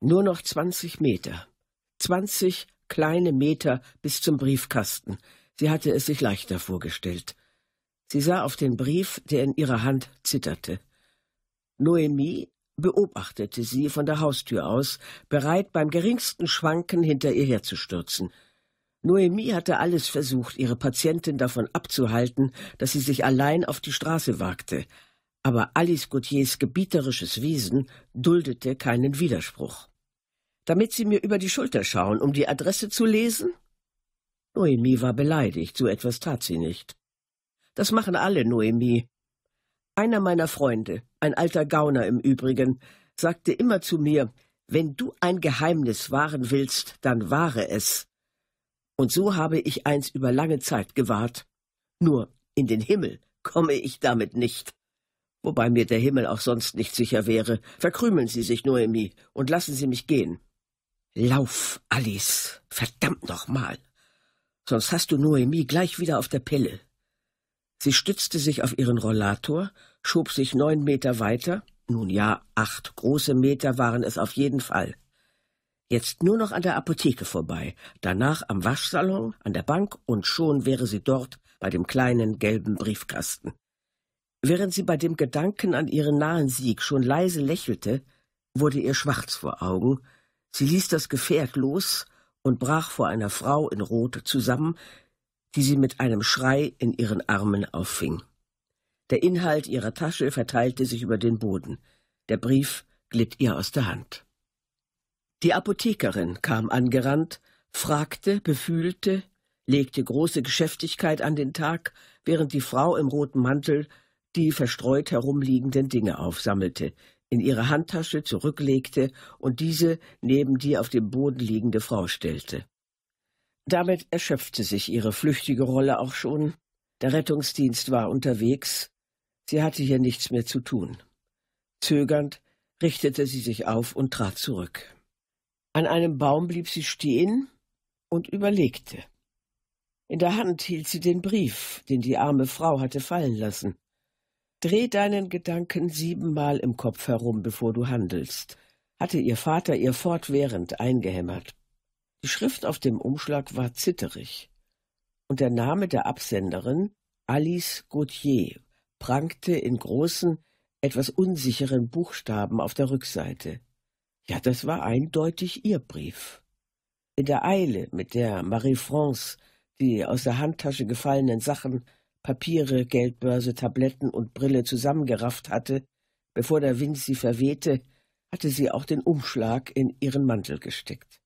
Nur noch 20 Meter. 20 kleine Meter bis zum Briefkasten. Sie hatte es sich leichter vorgestellt. Sie sah auf den Brief, der in ihrer Hand zitterte. Noemi beobachtete sie von der Haustür aus, bereit, beim geringsten Schwanken hinter ihr herzustürzen. Noemi hatte alles versucht, ihre Patientin davon abzuhalten, dass sie sich allein auf die Straße wagte, aber Alice Gautiers gebieterisches Wesen duldete keinen Widerspruch. Damit Sie mir über die Schulter schauen, um die Adresse zu lesen? Noemi war beleidigt, so etwas tat sie nicht. Das machen alle, Noemi. Einer meiner Freunde, ein alter Gauner im Übrigen, sagte immer zu mir, wenn du ein Geheimnis wahren willst, dann wahre es. Und so habe ich eins über lange Zeit gewahrt. Nur in den Himmel komme ich damit nicht wobei mir der Himmel auch sonst nicht sicher wäre. Verkrümeln Sie sich, Noemi, und lassen Sie mich gehen. Lauf, Alice, verdammt nochmal. Sonst hast du Noemi gleich wieder auf der Pille. Sie stützte sich auf ihren Rollator, schob sich neun Meter weiter, nun ja, acht große Meter waren es auf jeden Fall. Jetzt nur noch an der Apotheke vorbei, danach am Waschsalon, an der Bank und schon wäre sie dort bei dem kleinen gelben Briefkasten. Während sie bei dem Gedanken an ihren nahen Sieg schon leise lächelte, wurde ihr schwarz vor Augen, sie ließ das Gefährt los und brach vor einer Frau in Rot zusammen, die sie mit einem Schrei in ihren Armen auffing. Der Inhalt ihrer Tasche verteilte sich über den Boden, der Brief glitt ihr aus der Hand. Die Apothekerin kam angerannt, fragte, befühlte, legte große Geschäftigkeit an den Tag, während die Frau im roten Mantel die verstreut herumliegenden Dinge aufsammelte, in ihre Handtasche zurücklegte und diese neben die auf dem Boden liegende Frau stellte. Damit erschöpfte sich ihre flüchtige Rolle auch schon. Der Rettungsdienst war unterwegs. Sie hatte hier nichts mehr zu tun. Zögernd richtete sie sich auf und trat zurück. An einem Baum blieb sie stehen und überlegte. In der Hand hielt sie den Brief, den die arme Frau hatte fallen lassen. Dreh deinen Gedanken siebenmal im Kopf herum, bevor du handelst, hatte ihr Vater ihr fortwährend eingehämmert. Die Schrift auf dem Umschlag war zitterig, und der Name der Absenderin, Alice Gautier, prangte in großen, etwas unsicheren Buchstaben auf der Rückseite. Ja, das war eindeutig ihr Brief. In der Eile, mit der Marie-France die aus der Handtasche gefallenen Sachen Papiere, Geldbörse, Tabletten und Brille zusammengerafft hatte, bevor der Wind sie verwehte, hatte sie auch den Umschlag in ihren Mantel gesteckt.